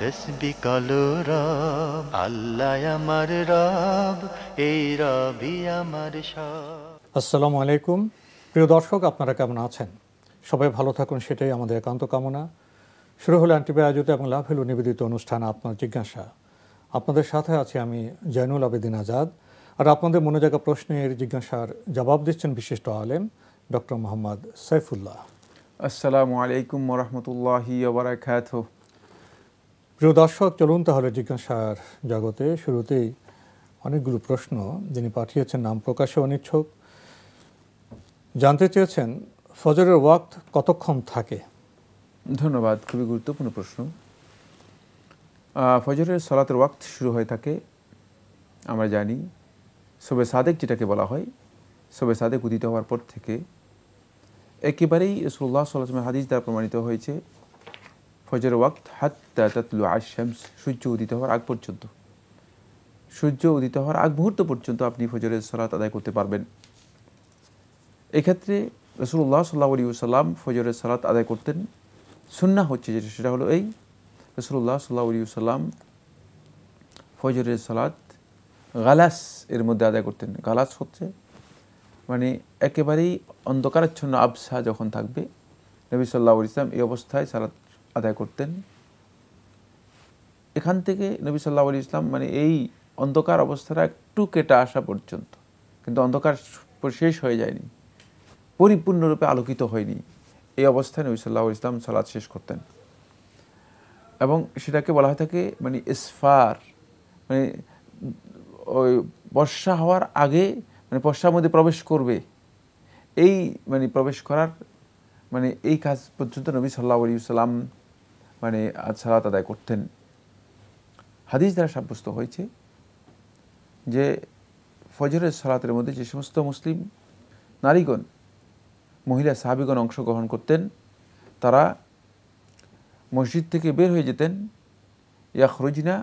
তসবি রব আল্লাহ আমার রব এই রবি আমার সব আসসালামু আলাইকুম প্রিয় দর্শক আপনারা কেমন আছেন সবাই ভালো থাকুন সেটাই আমাদের একান্ত কামনা শুরু হলো অ্যান্টিবি আয়োজিত এবং হলো নিবেদিত অনুষ্ঠান আপনার জিজ্ঞাসা আপনাদের সাথে আছি আমি জয়নুল আবেদিন আজাদ আর আপনাদের মনে জায়গা প্রশ্নের জিজ্ঞাসার জবাব দিচ্ছেন বিশিষ্ট আলেম ডক্টর মোহাম্মদ সাইফুল্লাহ আসসালামু আলাইকুম ওরহমতুল্লাহি প্রিয় দর্শক চলুন তাহলে জিজ্ঞাসার জগতে শুরুতেই অনেকগুলো প্রশ্ন যিনি পাঠিয়েছেন নাম প্রকাশে অনিচ্ছুক জানতে চেয়েছেন ফজরের ওয়াক্ত কতক্ষণ থাকে ধন্যবাদ খুবই গুরুত্বপূর্ণ প্রশ্ন ফজরের সলাতের ওয়াক্ত শুরু হয়ে থাকে আমরা জানি সবে সাদেক যেটাকে বলা হয় সবে সাদেক উদিত হওয়ার পর থেকে একেবারেই রসুল্লাহ সাল্লাহ হাদিস দ্বারা প্রমাণিত হয়েছে ফজর ওয়াক্ত হাত্তা তাতলু আশামস সূর্য উদিত হওয়ার আগ পর্যন্ত সূর্য উদিত হওয়ার আগ মুহূর্ত পর্যন্ত আপনি ফজরের সলাত আদায় করতে পারবেন এক্ষেত্রে রসুল্লাহ সাল্লাহ আলী সাল্লাম ফজরের সলাত আদায় করতেন সুন্না হচ্ছে যেটা সেটা হলো এই রসুল্লাহ সাল্লাহ আলী সাল্লাম ফজরের সলাত গালাস এর মধ্যে আদায় করতেন গালাস হচ্ছে মানে একেবারেই অন্ধকারাচ্ছন্ন আবসা যখন থাকবে নবী সাল্লাহ ইসলাম এই অবস্থায় সালাত আদায় করতেন এখান থেকে নবী সাল্লাহ আলী ইসলাম মানে এই অন্ধকার অবস্থাটা একটু কেটে আসা পর্যন্ত কিন্তু অন্ধকার শেষ হয়ে যায়নি পরিপূর্ণরূপে আলোকিত হয়নি এই অবস্থায় নবী সাল্লাহ ইসলাম সালাদ শেষ করতেন এবং সেটাকে বলা হয় থাকে মানে ইসফার মানে ওই বর্ষা হওয়ার আগে মানে বর্ষার মধ্যে প্রবেশ করবে এই মানে প্রবেশ করার মানে এই কাজ পর্যন্ত নবী সাল্লাহ আলী সাল্লাম মানে সালাত আদায় করতেন হাদিস দ্বারা সাব্যস্ত হয়েছে যে ফজরের সালাতের মধ্যে যে সমস্ত মুসলিম নারীগণ মহিলা সাহাবিগণ অংশগ্রহণ করতেন তারা মসজিদ থেকে বের হয়ে যেতেন ইয়াখরুজিনা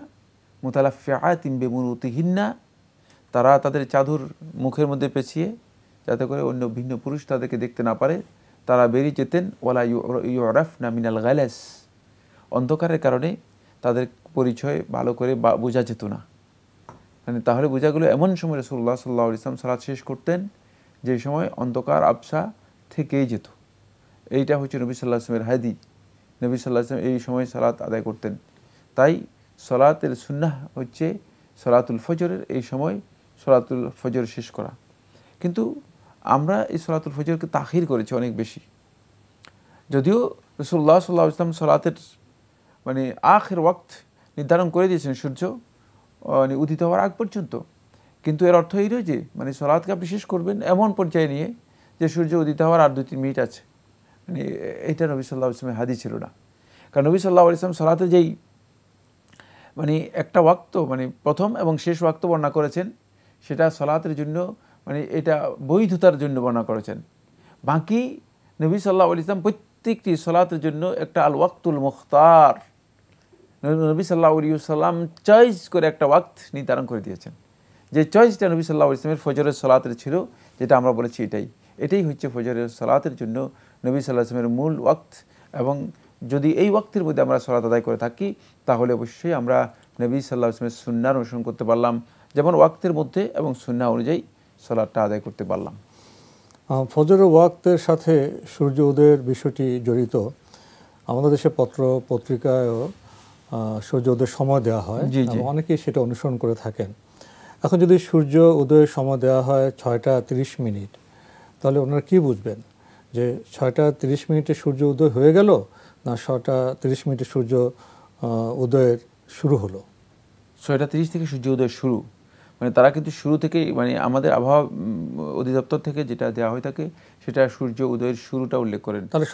মোতালাফিয়া তিম্বে মুরুতিহিন্না তারা তাদের চাদর মুখের মধ্যে পেছিয়ে যাতে করে অন্য ভিন্ন পুরুষ তাদেরকে দেখতে না পারে তারা বেরিয়ে যেতেন ওয়ালা ইউ ইউ না মিনাল গ্যালেস অন্ধকারের কারণে তাদের পরিচয় ভালো করে বোঝা যেত না মানে তাহলে বোঝা গেল এমন সময় রসুল্লাহ সাল্লাহ ইসলাম সালাদ শেষ করতেন যে সময় অন্ধকার আবসা থেকেই যেত এইটা হচ্ছে নবী সাল্লাহ আসলামের হাদি নবী সাল্লাহ আসলাম এই সময় সালাত আদায় করতেন তাই সলাতের সুন্নাহ হচ্ছে সলাতুল ফজরের এই সময় সলাতুল ফজর শেষ করা কিন্তু আমরা এই সলাতুল ফজরকে তাখির করেছি অনেক বেশি যদিও রসুল্লাহ সাল্লাহ ইসলাম সলাতের মানে আখের ওয়াক্ত নির্ধারণ করে দিয়েছেন সূর্য মানে উদিত হওয়ার আগ পর্যন্ত কিন্তু এর অর্থ এই রয়েছে মানে সলাদকে আপনি শেষ করবেন এমন পর্যায়ে নিয়ে যে সূর্য উদিত হওয়ার আর দু তিন মিনিট আছে মানে এটা নবী সাল্লাহ ইসলামের হাদি ছিল না কারণ নবী সাল্লাহ ইসলাম সলাতে যেই মানে একটা ওয়াক্ত মানে প্রথম এবং শেষ ওয়াক্ত বর্ণনা করেছেন সেটা সলাতের জন্য মানে এটা বৈধতার জন্য বর্ণনা করেছেন বাকি নবী সাল্লাহ ইসলাম প্রত্যেকটি সলাতের জন্য একটা আল ওয়াক্তুল মুখতার নবী সাল্লাহ সাল্লাম চয়েস করে একটা ওয়াক্ত নির্ধারণ করে দিয়েছেন যে চয়েসটা নবী সাল্লাহ ইসলামের ফজরের সলাতের ছিল যেটা আমরা বলেছি এটাই এটাই হচ্ছে ফজরের সলাতের জন্য নবী সাল্লাহ ইসলামের মূল ওয়াক্ত এবং যদি এই ওয়াক্তের মধ্যে আমরা সলাত আদায় করে থাকি তাহলে অবশ্যই আমরা নবী সাল্লাহ ইসলামের সুন্নার অনুসরণ করতে পারলাম যেমন ওয়াক্তের মধ্যে এবং সুন্না অনুযায়ী সলাটটা আদায় করতে পারলাম ফজরের ওয়াক্তের সাথে সূর্য উদয়ের বিষয়টি জড়িত আমাদের দেশে পত্র পত্রিকায়ও সূর্য উদয়ের সময় দেওয়া হয় অনেকেই সেটা অনুসরণ করে থাকেন এখন যদি সূর্য উদয়ের সময় দেওয়া হয় ছয়টা তিরিশ মিনিট তাহলে ওনারা কি বুঝবেন যে ছয়টা তিরিশ মিনিটে সূর্য উদয় হয়ে গেল না ছটা তিরিশ মিনিটে সূর্য উদয়ের শুরু হলো ছয়টা তিরিশ থেকে সূর্য উদয় শুরু মানে তারা কিন্তু শুরু থেকেই মানে আমাদের আবহাওয়া অধিদপ্তর থেকে যেটা দেওয়া হয়ে থাকে সেটা সূর্য উদয়ের শুরুটা উল্লেখ করেন তাহলে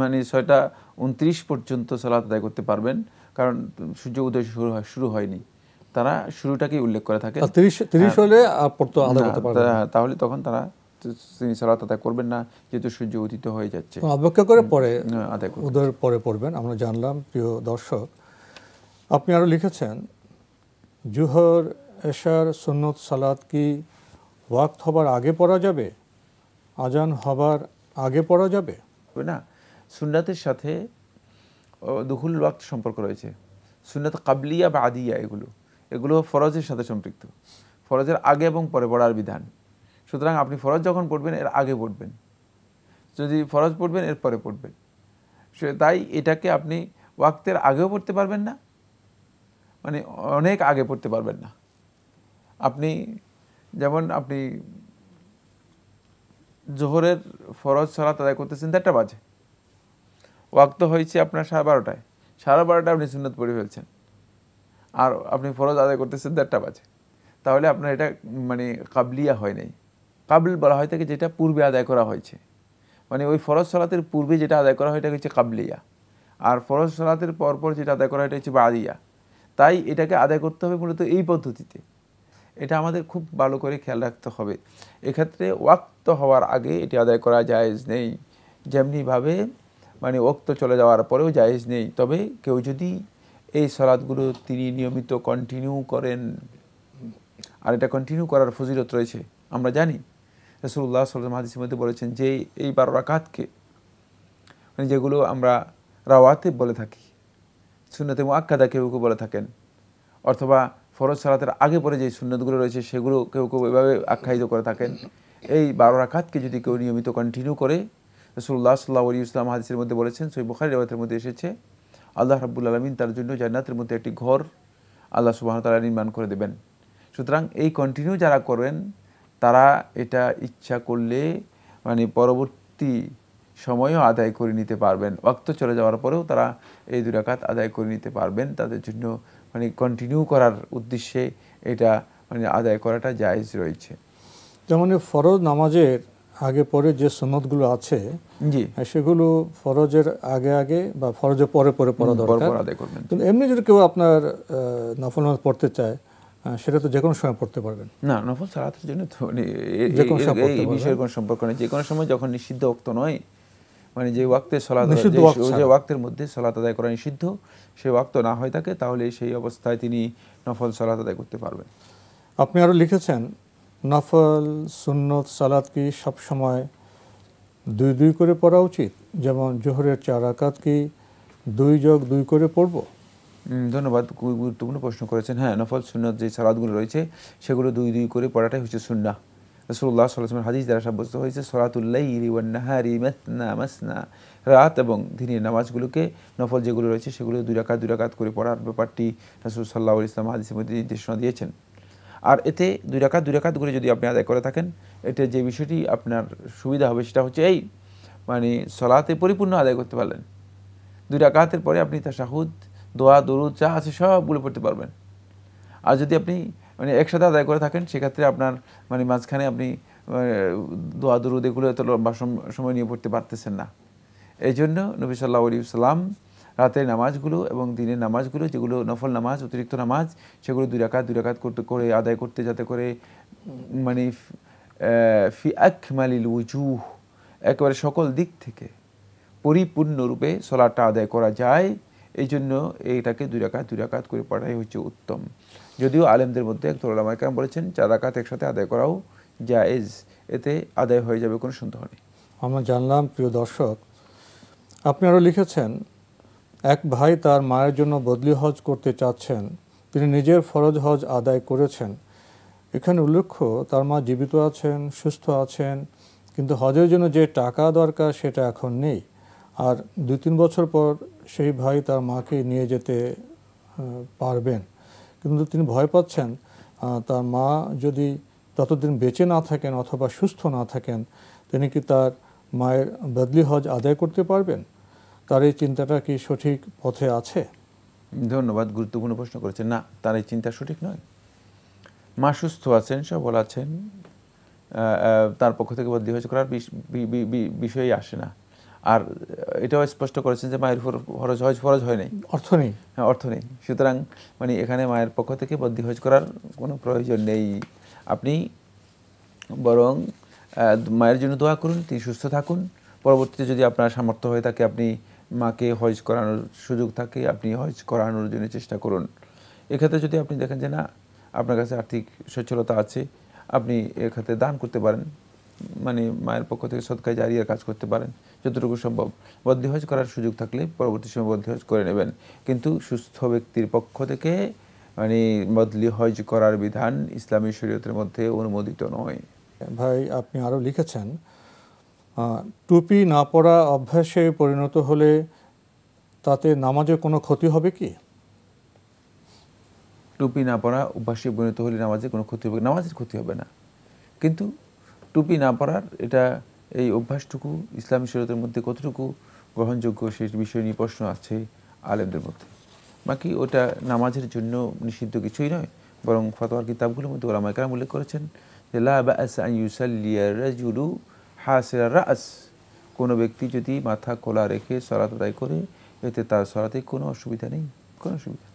মানে ছয়টা উনত্রিশ পর্যন্ত সালাত আদায় করতে পারবেন কারণ সূর্য উদয় শুরু হয় শুরু হয়নি তারা শুরুটাকেই উল্লেখ করে থাকে তিরিশ হ্যাঁ। হলে তাহলে তখন তারা তিনি সালাত আদায় করবেন না যেহেতু সূর্য উদিত হয়ে যাচ্ছে অপেক্ষা করে পরে আদায় উদয়ের পরে পড়বেন আমরা জানলাম প্রিয় দর্শক আপনি আরও লিখেছেন জুহর এশার সন্নত সালাদ কি ওয়াক্ত হবার আগে পড়া যাবে আজান হবার আগে পড়া যাবে না সুন্নাতের সাথে দুহুল ওয়াক্ত সম্পর্ক রয়েছে সুন্নাত কাবলিয়া বা আদিয়া এগুলো এগুলো ফরজের সাথে সম্পৃক্ত ফরজের আগে এবং পরে পড়ার বিধান সুতরাং আপনি ফরজ যখন পড়বেন এর আগে পড়বেন যদি ফরজ পড়বেন এর পরে পড়বেন তাই এটাকে আপনি ওয়াক্তের আগেও পড়তে পারবেন না মানে অনেক আগে পড়তে পারবেন না আপনি যেমন আপনি জোহরের ফরজ সালাত আদায় করতেছেন দেড়টা বাজে ওয়াক্ত হয়েছে আপনার সাড়ে বারোটায় সাড়ে বারোটায় আপনি সুন্নত পড়ে ফেলছেন আর আপনি ফরজ আদায় করতেছেন দেড়টা বাজে তাহলে আপনার এটা মানে কাবলিয়া হয় নাই কাবল বলা হয় থাকে যেটা পূর্বে আদায় করা হয়েছে মানে ওই ফরজ সালাতের পূর্বে যেটা আদায় করা হয় এটা হচ্ছে কাবলিয়া আর ফরজ সালাতের পরপর যেটা আদায় করা হয় এটা হচ্ছে বাদিয়া তাই এটাকে আদায় করতে হবে মূলত এই পদ্ধতিতে এটা আমাদের খুব ভালো করে খেয়াল রাখতে হবে এক্ষেত্রে ওয়াক্ত হওয়ার আগে এটি আদায় করা জায়েজ নেই যেমনিভাবে মানে ওক্ত চলে যাওয়ার পরেও জায়েজ নেই তবে কেউ যদি এই সলাদগুলো তিনি নিয়মিত কন্টিনিউ করেন আর এটা কন্টিনিউ করার ফজিলত রয়েছে আমরা জানি রসুল্লাহ সাল্লাম হাদিসের মধ্যে বলেছেন যে এই বারো রাকাতকে মানে যেগুলো আমরা রাওয়াতে বলে থাকি সুন্নতে মোয়াক্কাদা কেউ কেউ বলে থাকেন অথবা ফরজ সালাতের আগে পরে যে সুন্নতগুলো রয়েছে সেগুলো কেউ কেউ এভাবে আখ্যায়িত করে থাকেন এই বারো রাখাতকে যদি কেউ নিয়মিত কন্টিনিউ করে রসুল্লাহ সাল্লাহ আলী ইসলাম হাদিসের মধ্যে বলেছেন সই বুখারি রেওয়াতের মধ্যে এসেছে আল্লাহ রাবুল আলমিন তার জন্য জান্নাতের মধ্যে একটি ঘর আল্লাহ তালা নির্মাণ করে দেবেন সুতরাং এই কন্টিনিউ যারা করেন তারা এটা ইচ্ছা করলে মানে পরবর্তী সময়ও আদায় করে নিতে পারবেন ওক্ত চলে যাওয়ার পরেও তারা এই দুরাকাত আদায় করে নিতে পারবেন তাদের জন্য মানে কন্টিনিউ করার উদ্দেশ্যে এটা মানে আদায় করাটা জায়জ রয়েছে যেমন ফরজ নামাজের আগে পরে যে সনদগুলো আছে জি সেগুলো ফরজের আগে আগে বা ফরজের পরে পরে পড়া দরকার কিন্তু এমনি যদি কেউ আপনার নফল নামাজ পড়তে চায় সেটা তো যে কোনো সময় পড়তে পারবেন না নফল সালাতের জন্য তো মানে যে কোনো সম্পর্ক নেই যে কোনো সময় যখন নিষিদ্ধ অক্ত নয় মানে যে ওয়াক্তে যে ওয়াক্তের মধ্যে সলাত আদায় করা নিষিদ্ধ সে ওয়াক্ত না হয়ে থাকে তাহলে সেই অবস্থায় তিনি নফল সলাত আদায় করতে পারবেন আপনি আরও লিখেছেন নফল সুন্নত সালাত কি সবসময় দুই দুই করে পড়া উচিত যেমন জোহরের চার আকাত কি দুই যোগ দুই করে পড়ব ধন্যবাদ গুরুত্বপূর্ণ প্রশ্ন করেছেন হ্যাঁ নফল সুন্নত যে সালাদগুলো রয়েছে সেগুলো দুই দুই করে পড়াটাই হচ্ছে সুন্না রসুল্লাহামের হাদিস দ্বারা সাব্যস্ত হয়েছে সরাতুল্লাহারি মেসনা মাসনা রাত এবং দিনের নামাজগুলোকে নফল যেগুলো রয়েছে সেগুলো দুই রাকাত দুই রাকাত করে পড়ার ব্যাপারটি রসুল সাল্লাহ ইসলাম হাদিসের মধ্যে নির্দেশনা দিয়েছেন আর এতে দুই রাকাত দুই রাকাত করে যদি আপনি আদায় করে থাকেন এতে যে বিষয়টি আপনার সুবিধা হবে সেটা হচ্ছে এই মানে সলাতে পরিপূর্ণ আদায় করতে পারলেন দুই রাকাতের পরে আপনি তার শাহুদ দোয়া দরুদ যা আছে সবগুলো পড়তে পারবেন আর যদি আপনি মানে একসাথে আদায় করে থাকেন সেক্ষেত্রে আপনার মানে মাঝখানে আপনি দোয়া দুরুদ এগুলো এত লম্বা সময় নিয়ে পড়তে পারতেছেন না এই জন্য নবী সাল্লা আলী সাল্লাম রাতের নামাজগুলো এবং দিনের নামাজগুলো যেগুলো নফল নামাজ অতিরিক্ত নামাজ সেগুলো দুই রাকাত দুই রাকাত করতে করে আদায় করতে যাতে করে মানে ফি আকমালিল উজুহ একেবারে সকল দিক থেকে পরিপূর্ণরূপে সলাটা আদায় করা যায় এই জন্য এইটাকে দুই রাকাত দুই রাকাত করে পড়াই হচ্ছে উত্তম যদিও আলেমদের মধ্যে এক তোলামায় কাম বলেছেন চার একসাথে আদায় করাও জায়েজ এতে আদায় হয়ে যাবে কোনো সন্দেহ নেই আমরা জানলাম প্রিয় দর্শক আপনি আরও লিখেছেন এক ভাই তার মায়ের জন্য বদলি হজ করতে চাচ্ছেন তিনি নিজের ফরজ হজ আদায় করেছেন এখানে উল্লেখ্য তার মা জীবিত আছেন সুস্থ আছেন কিন্তু হজের জন্য যে টাকা দরকার সেটা এখন নেই আর দুই তিন বছর পর সেই ভাই তার মাকে নিয়ে যেতে পারবেন কিন্তু তিনি ভয় পাচ্ছেন তার মা যদি ততদিন বেঁচে না থাকেন অথবা সুস্থ না থাকেন তিনি কি তার মায়ের বদলি হজ আদায় করতে পারবেন তার এই চিন্তাটা কি সঠিক পথে আছে ধন্যবাদ গুরুত্বপূর্ণ প্রশ্ন করেছেন না তার এই চিন্তা সঠিক নয় মা সুস্থ আছেন সবল আছেন তার পক্ষ থেকে বদলি হজ করার বিষয়ই আসে না আর এটাও স্পষ্ট করেছেন যে মায়ের উপর হজ ফরজ হয় নাই অর্থ নেই হ্যাঁ অর্থ নেই সুতরাং মানে এখানে মায়ের পক্ষ থেকে বদ্যি হজ করার কোনো প্রয়োজন নেই আপনি বরং মায়ের জন্য দোয়া করুন তিনি সুস্থ থাকুন পরবর্তীতে যদি আপনার সামর্থ্য হয়ে থাকে আপনি মাকে হজ করানোর সুযোগ থাকে আপনি হজ করানোর জন্য চেষ্টা করুন এক্ষেত্রে যদি আপনি দেখেন যে না আপনার কাছে আর্থিক সচ্ছলতা আছে আপনি এক্ষেত্রে দান করতে পারেন মানে মায়ের পক্ষ থেকে সৎকায় জারিয়ার কাজ করতে পারেন যতটুকু সম্ভব হজ করার সুযোগ থাকলে পরবর্তী সময় বদ্যিহজ করে নেবেন কিন্তু সুস্থ ব্যক্তির পক্ষ থেকে মানে বদলি হজ করার বিধান ইসলামী শরীয়তের মধ্যে অনুমোদিত নয় ভাই আপনি আরও লিখেছেন টুপি না পরা অভ্যাসে পরিণত হলে তাতে নামাজের কোনো ক্ষতি হবে কি টুপি না পরা অভ্যাসে পরিণত হলে নামাজে কোনো ক্ষতি হবে নামাজের ক্ষতি হবে না কিন্তু টুপি না পরার এটা এই অভ্যাসটুকু ইসলামী শরীয়তের মধ্যে কতটুকু গ্রহণযোগ্য সেই বিষয় নিয়ে প্রশ্ন আছে আলেমদের মধ্যে বাকি ওটা নামাজের জন্য নিষিদ্ধ কিছুই নয় বরং ফতোয়ার কিতাবগুলোর মধ্যে ওরা একরাম উল্লেখ করেছেন যে লাজুলু হাসের রাস কোনো ব্যক্তি যদি মাথা খোলা রেখে সরাত আদায় করে এতে তার সরাতে কোনো অসুবিধা নেই কোনো অসুবিধা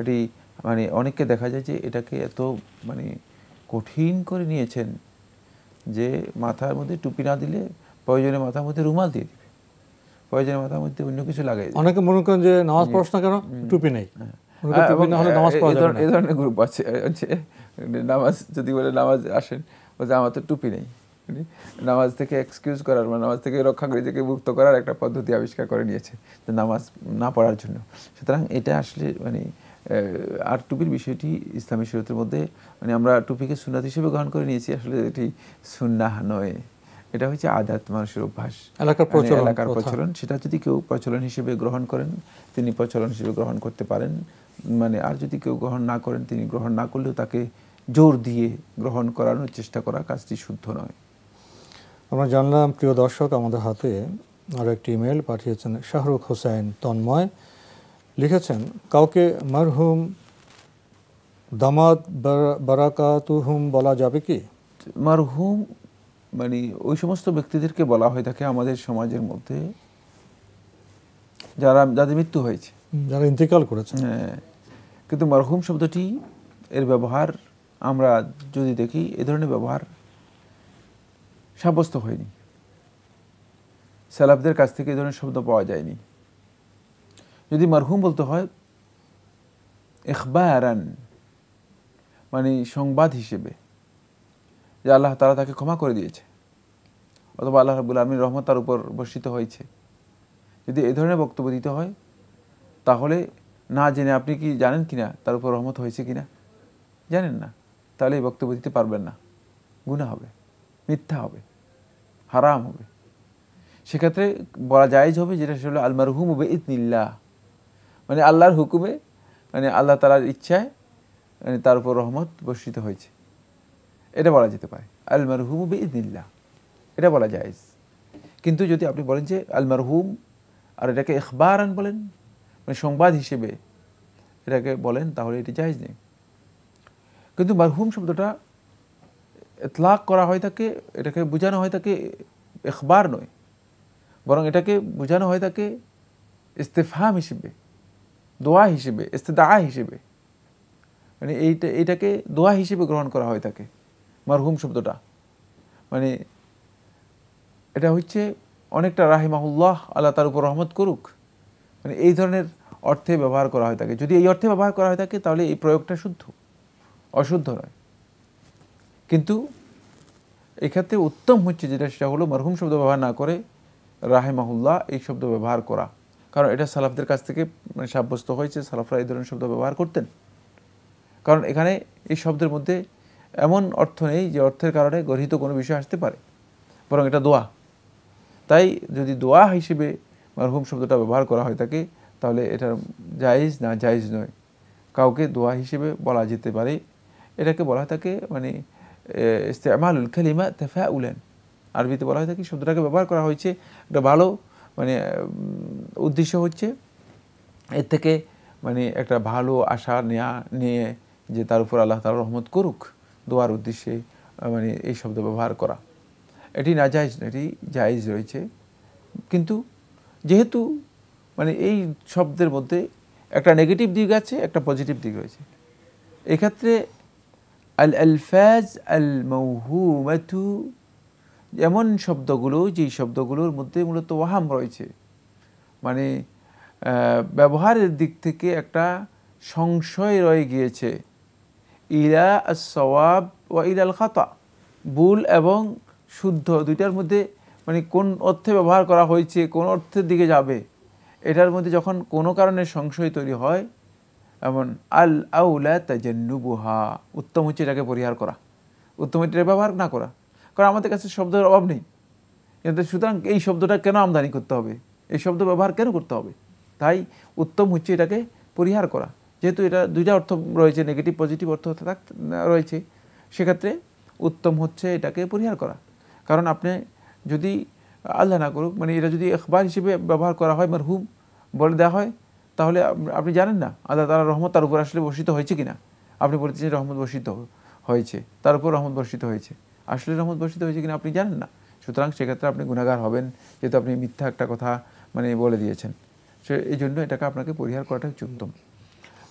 এটি মানে অনেককে দেখা যায় যে এটাকে এত মানে কঠিন করে নিয়েছেন যে মাথার মধ্যে টুপি না দিলে প্রয়োজনে মাথার মধ্যে রুমাল দিয়ে দিবে প্রয়োজনে মাথার মধ্যে অন্য কিছু লাগাই অনেকে মনে করেন যে নামাজ পড়াশোনা কেন টুপি নেই হ্যাঁ। হ্যাঁ, এই ধরনের গ্রুপ আছে নামাজ যদি বলে নামাজ আসেন বলছে আমার তো টুপি নেই নামাজ থেকে এক্সকিউজ করার মানে নামাজ থেকে রক্ষা করে নিজেকে মুক্ত করার একটা পদ্ধতি আবিষ্কার করে নিয়েছে নামাজ না পড়ার জন্য সুতরাং এটা আসলে মানে আর টুপির বিষয়টি ইসলামী শরীরের মধ্যে মানে আমরা টুপিকে সুন্নাত হিসেবে গ্রহণ করে নিয়েছি আসলে এটি সুন্নাহ নয় এটা হচ্ছে আদাত মানুষের অভ্যাস এলাকার মানে প্রচলন এলাকার প্রচলন সেটা যদি কেউ প্রচলন হিসেবে গ্রহণ করেন তিনি প্রচলন হিসেবে গ্রহণ করতে পারেন মানে আর যদি কেউ গ্রহণ না করেন তিনি গ্রহণ না করলেও তাকে জোর দিয়ে গ্রহণ করানোর চেষ্টা করা কাজটি শুদ্ধ নয় আমরা জানলাম প্রিয় দর্শক আমাদের হাতে আরও একটি ইমেল পাঠিয়েছেন শাহরুখ হোসেন তন্ময় লিখেছেন কাউকে মারহুম দামাত বারাকাতুহুম বলা যাবে কি মারহুম মানে ওই সমস্ত ব্যক্তিদেরকে বলা হয়ে থাকে আমাদের সমাজের মধ্যে যারা যাদের মৃত্যু হয়েছে যারা ইন্তেকাল করেছে হ্যাঁ কিন্তু মারহুম শব্দটি এর ব্যবহার আমরা যদি দেখি এ ধরনের ব্যবহার সাব্যস্ত হয়নি স্যালাবদের কাছ থেকে এ ধরনের শব্দ পাওয়া যায়নি যদি মারহুম বলতে হয় এখবারান মানে সংবাদ হিসেবে যে আল্লাহ তারা তাকে ক্ষমা করে দিয়েছে অথবা আল্লাহ রাবুল আলমীর রহমত তার উপর বর্ষিত হয়েছে যদি এ ধরনের বক্তব্য দিতে হয় তাহলে না জেনে আপনি কি জানেন কিনা তার উপর রহমত হয়েছে কিনা জানেন না তাহলে এই বক্তব্য দিতে পারবেন না গুণা হবে মিথ্যা হবে হারাম হবে সেক্ষেত্রে বলা জায়জ হবে যেটা সেটা আলমারহুম হবে ইতনিল্লাহ মানে আল্লাহর হুকুমে মানে আল্লাহ তালার ইচ্ছায় মানে তার উপর রহমত বর্ষিত হয়েছে এটা বলা যেতে পারে আল মারহুম বিদিল্লা এটা বলা যায় কিন্তু যদি আপনি বলেন যে আল হুম আর এটাকে আন বলেন মানে সংবাদ হিসেবে এটাকে বলেন তাহলে এটি জায়জ নেই কিন্তু মারহুম শব্দটা এতলাক করা হয় তাকে এটাকে বোঝানো হয় তাকে এখবার নয় বরং এটাকে বোঝানো হয় তাকে ইস্তেফাম হিসেবে দোয়া হিসেবে ইস্তেদা হিসেবে মানে এইটা এইটাকে দোয়া হিসেবে গ্রহণ করা হয় থাকে মারহুম শব্দটা মানে এটা হচ্ছে অনেকটা রাহিমাহুল্লাহ আল্লাহ তার উপর রহমত করুক মানে এই ধরনের অর্থে ব্যবহার করা হয় থাকে যদি এই অর্থে ব্যবহার করা হয় থাকে তাহলে এই প্রয়োগটা শুদ্ধ অশুদ্ধ নয় কিন্তু এক্ষেত্রে উত্তম হচ্ছে যেটা সেটা হলো মরহুম শব্দ ব্যবহার না করে রাহেমাহুল্লাহ এই শব্দ ব্যবহার করা কারণ এটা সালাফদের কাছ থেকে মানে সাব্যস্ত হয়েছে সালাফরা এই ধরনের শব্দ ব্যবহার করতেন কারণ এখানে এই শব্দের মধ্যে এমন অর্থ নেই যে অর্থের কারণে গর্হিত কোনো বিষয় আসতে পারে বরং এটা দোয়া তাই যদি দোয়া হিসেবে মারহুম শব্দটা ব্যবহার করা হয় থাকে তাহলে এটার জায়েজ না জায়েজ নয় কাউকে দোয়া হিসেবে বলা যেতে পারে এটাকে বলা হয় থাকে মানে ইস্তেমালুল খালিমা তেফা উলেন আরবিতে বলা হয় থাকে শব্দটাকে ব্যবহার করা হয়েছে একটা ভালো মানে উদ্দেশ্য হচ্ছে এর থেকে মানে একটা ভালো আশা নেয়া নিয়ে যে তার উপর আল্লাহ তালা রহমত করুক দোয়ার উদ্দেশ্যে মানে এই শব্দ ব্যবহার করা এটি না জায়জ না এটি জায়জ রয়েছে কিন্তু যেহেতু মানে এই শব্দের মধ্যে একটা নেগেটিভ দিক আছে একটা পজিটিভ দিক রয়েছে এক্ষেত্রে আল ফ্যাজ আল মৌহুমাতু এমন শব্দগুলো যেই শব্দগুলোর মধ্যে মূলত ওয়াহাম রয়েছে মানে ব্যবহারের দিক থেকে একটা সংশয় রয়ে গিয়েছে ইলা সওয়াব ও ইলাল খাতা ভুল এবং শুদ্ধ দুইটার মধ্যে মানে কোন অর্থে ব্যবহার করা হয়েছে কোন অর্থের দিকে যাবে এটার মধ্যে যখন কোনো কারণে সংশয় তৈরি হয় এমন আল আউলা তাজেন্নুবুহা উত্তম হচ্ছে এটাকে পরিহার করা উত্তম ব্যবহার না করা কারণ আমাদের কাছে শব্দের অভাব নেই সুতরাং এই শব্দটা কেন আমদানি করতে হবে এই শব্দ ব্যবহার কেন করতে হবে তাই উত্তম হচ্ছে এটাকে পরিহার করা যেহেতু এটা দুইটা অর্থ রয়েছে নেগেটিভ পজিটিভ অর্থ থাক রয়েছে সেক্ষেত্রে উত্তম হচ্ছে এটাকে পরিহার করা কারণ আপনি যদি আল্লাহ না করুক মানে এটা যদি এখবার হিসেবে ব্যবহার করা হয় মানে হুম বলে দেওয়া হয় তাহলে আপনি জানেন না আল্লাহ তারা রহমত তার উপর আসলে বর্ষিত হয়েছে কিনা আপনি বলতেছেন রহমত বর্ষিত হয়েছে তার উপর রহমত বর্ষিত হয়েছে আসলে রহমত বর্ষিত হয়েছে কিনা আপনি জানেন না সুতরাং সেক্ষেত্রে আপনি গুণাগার হবেন যেহেতু আপনি মিথ্যা একটা কথা মানে বলে দিয়েছেন সে এই জন্য এটাকে আপনাকে পরিহার করাটা হচ্ছে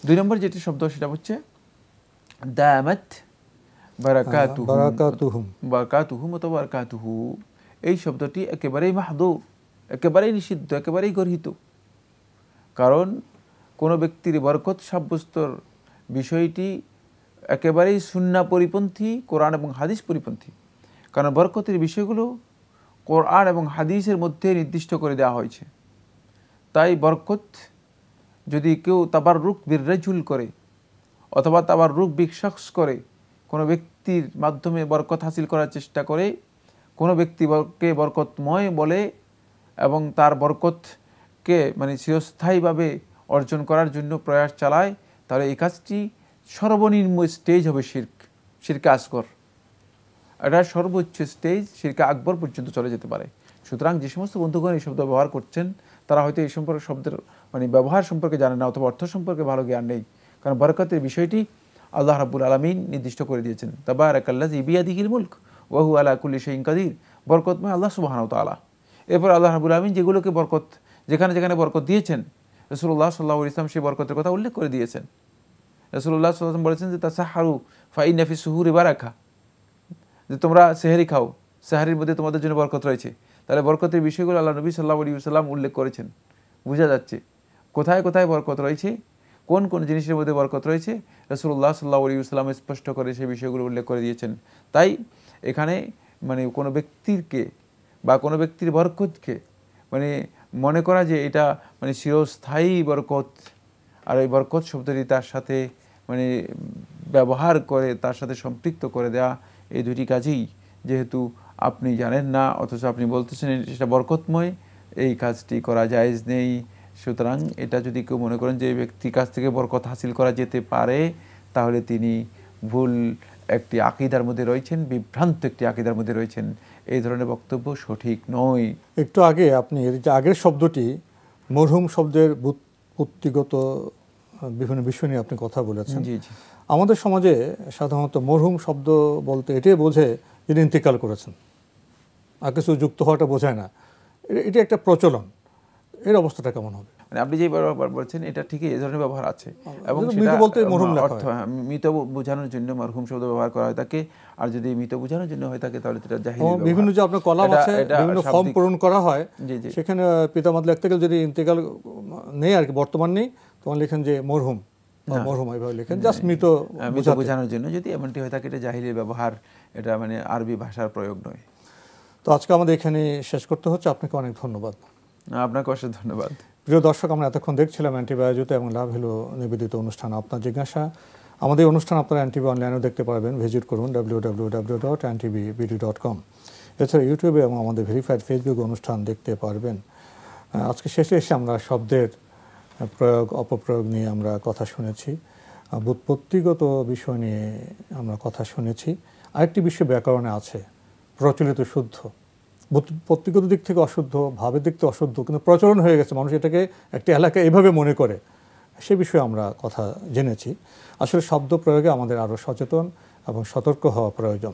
দুই নম্বর যেটি শব্দ সেটা হচ্ছে অথবা এই শব্দটি একেবারেই মাহদুর একেবারেই নিষিদ্ধ একেবারেই গর্হিত কারণ কোনো ব্যক্তির বরকত সাব্যস্তর বিষয়টি একেবারেই সুন্না পরিপন্থী কোরআন এবং হাদিস পরিপন্থী কারণ বরকতের বিষয়গুলো কোরআন এবং হাদিসের মধ্যে নির্দিষ্ট করে দেওয়া হয়েছে তাই বরকত যদি কেউ তাবার রুক বিরাজুল করে অথবা তাবার রুক বিশ্বাস করে কোনো ব্যক্তির মাধ্যমে বরকত হাসিল করার চেষ্টা করে কোনো ব্যক্তিকে বরকতময় বলে এবং তার বরকতকে মানে চিরস্থায়ীভাবে অর্জন করার জন্য প্রয়াস চালায় তাহলে এই কাজটি সর্বনিম্ন স্টেজ হবে শির্ক শিরকা আসগর এটা সর্বোচ্চ স্টেজ শিরকা আকবর পর্যন্ত চলে যেতে পারে সুতরাং যে সমস্ত বন্ধুগণ এই শব্দ ব্যবহার করছেন তারা হয়তো এই সম্পর্কে শব্দের মানে ব্যবহার সম্পর্কে জানে না অথবা অর্থ সম্পর্কে ভালো জ্ঞান নেই কারণ বরকতের বিষয়টি আল্লাহ রাবুল আলমিন নির্দিষ্ট করে দিয়েছেন তাবা বিয়া ইবিয়াদিগিল মুল্ক ওহু আলা কুল্লি শহীন কাদির বরকতময় আল্লাহ সুবাহানাউ আলা এরপর আল্লাহ রাবুল আলমিন যেগুলোকে বরকত যেখানে যেখানে বরকত দিয়েছেন রসুল্লাহ সাল্লাহ ইসলাম সেই বরকতের কথা উল্লেখ করে দিয়েছেন রসুল্লাহ সাল্লাম বলেছেন যে তা সাহারু ফাই নাফি সুহুরি বারাখা যে তোমরা সেহারি খাও সেহারির মধ্যে তোমাদের জন্য বরকত রয়েছে তাহলে বরকতের বিষয়গুলো আল্লাহ নবী সাল্লাহ আলী সাল্লাম উল্লেখ করেছেন বোঝা যাচ্ছে কোথায় কোথায় বরকত রয়েছে কোন কোন জিনিসের মধ্যে বরকত রয়েছে রসুল্লাহ সাল্লাহ আলী সাল্লাম স্পষ্ট করে সেই বিষয়গুলো উল্লেখ করে দিয়েছেন তাই এখানে মানে কোনো ব্যক্তিকে বা কোনো ব্যক্তির বরকতকে মানে মনে করা যে এটা মানে চিরস্থায়ী বরকত আর এই বরকত শব্দটি তার সাথে মানে ব্যবহার করে তার সাথে সম্পৃক্ত করে দেওয়া এই দুটি কাজেই যেহেতু আপনি জানেন না অথচ আপনি বলতেছেন সেটা বরকতময় এই কাজটি করা যায়জ নেই সুতরাং এটা যদি কেউ মনে করেন যে ব্যক্তির কাছ থেকে বরকত হাসিল করা যেতে পারে তাহলে তিনি ভুল একটি আকিদার মধ্যে রয়েছেন বিভ্রান্ত একটি আকিদার মধ্যে রয়েছেন এই ধরনের বক্তব্য সঠিক নয় একটু আগে আপনি আগের শব্দটি মরহুম শব্দের বুত্তিগত বিভিন্ন বিষয় নিয়ে আপনি কথা বলেছেন আমাদের সমাজে সাধারণত মরহুম শব্দ বলতে এটাই বোঝে যিনি ইন্তিকাল করেছেন আর কিছু যুক্ত হওয়াটা বোঝায় না এটি একটা প্রচলন এর অবস্থাটা কেমন হবে মানে আপনি যে ব্যাপার বলছেন এটা ঠিকই এ ধরনের ব্যবহার আছে এবং অর্থ মৃত বোঝানোর জন্য মরহুম শব্দ ব্যবহার করা হয় তাকে আর যদি মৃত বোঝানোর জন্য হয় তাকে তাহলে সেটা জাহিরি বিভিন্ন যে আপনার কলাম আছে বিভিন্ন ফর্ম পূরণ করা হয় সেখানে পিতা পিতামাতা লিখতে গেলে যদি ইন্তেকাল নেই আর কি বর্তমান নেই তোমার লেখেন যে মরহুম মরহুম এইভাবে লেখেন জাস্ট মৃত বোঝানোর জন্য যদি এমনটি হয়ে থাকে এটা জাহিলের ব্যবহার এটা মানে আরবি ভাষার প্রয়োগ নয় তো আজকে আমাদের এখানে শেষ করতে হচ্ছে আপনাকে অনেক ধন্যবাদ আপনাকে অশেষ ধন্যবাদ প্রিয় দর্শক আমরা এতক্ষণ দেখছিলাম অ্যান্টিবায়োজিত এবং লাভ হেলো নিবেদিত অনুষ্ঠান আপনার জিজ্ঞাসা আমাদের অনুষ্ঠান আপনারা অ্যান্টিবি অনলাইনেও দেখতে পারবেন ভিজিট করুন ডাব্লিউ ডাব্লিউ ডাব্লিউ ডট অ্যান্টিবিডি ডট কম এছাড়া ইউটিউবে এবং আমাদের ভেরিফাইড ফেসবুক অনুষ্ঠান দেখতে পারবেন আজকে শেষে এসে আমরা শব্দের প্রয়োগ অপপ্রয়োগ নিয়ে আমরা কথা শুনেছি বুৎপত্তিগত বিষয় নিয়ে আমরা কথা শুনেছি আরেকটি বিষয় ব্যাকরণে আছে প্রচলিত শুদ্ধ বুৎপত্তিগত দিক থেকে অশুদ্ধ ভাবের দিক থেকে অশুদ্ধ কিন্তু প্রচলন হয়ে গেছে মানুষ এটাকে একটি এলাকা এভাবে মনে করে সে বিষয়ে আমরা কথা জেনেছি আসলে শব্দ প্রয়োগে আমাদের আরও সচেতন এবং সতর্ক হওয়া প্রয়োজন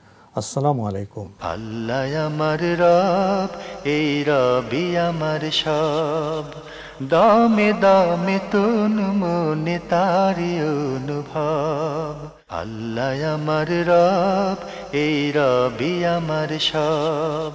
আসসালামু আলাইকুম আল্লাহ আমার রব এই রবি আমার সব দমে দমে তুন মনে তারি অনুভব আল্লাহ আমার রব এই রবি আমার সব